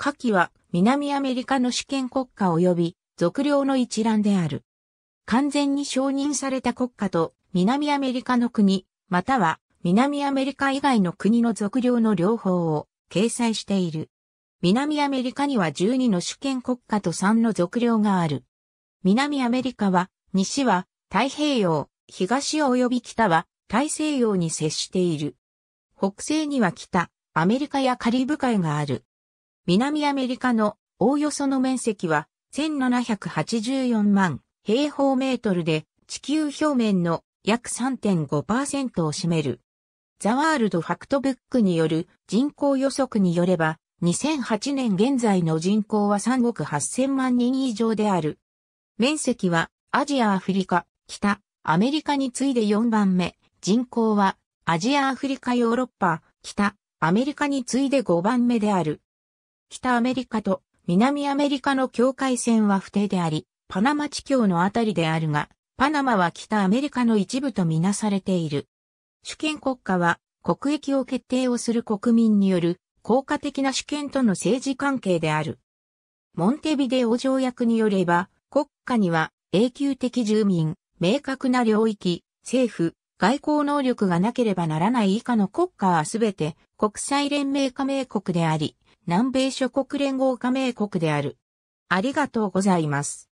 下記は南アメリカの主権国家及び属領の一覧である。完全に承認された国家と南アメリカの国、または南アメリカ以外の国の属領の両方を掲載している。南アメリカには12の主権国家と3の属領がある。南アメリカは、西は太平洋、東及び北は大西洋に接している。北西には北、アメリカやカリブ海がある。南アメリカのおおよその面積は1784万平方メートルで地球表面の約3.5%を占める。ザワールドファクトブックによる人口予測によれば、2008年現在の人口は3億8000万人以上である。面積はアジアアフリカ、北、アメリカに次いで4番目。人口はアジアアフリカヨーロッパ、北、アメリカに次いで5番目である。北アメリカと南アメリカの境界線は不定であり、パナマ地境のあたりであるが、パナマは北アメリカの一部とみなされている。主権国家は国益を決定をする国民による効果的な主権との政治関係である。モンテビデオ条約によれば、国家には永久的住民、明確な領域、政府、外交能力がなければならない以下の国家はすべて国際連盟加盟国であり、南米諸国連合加盟国である。ありがとうございます。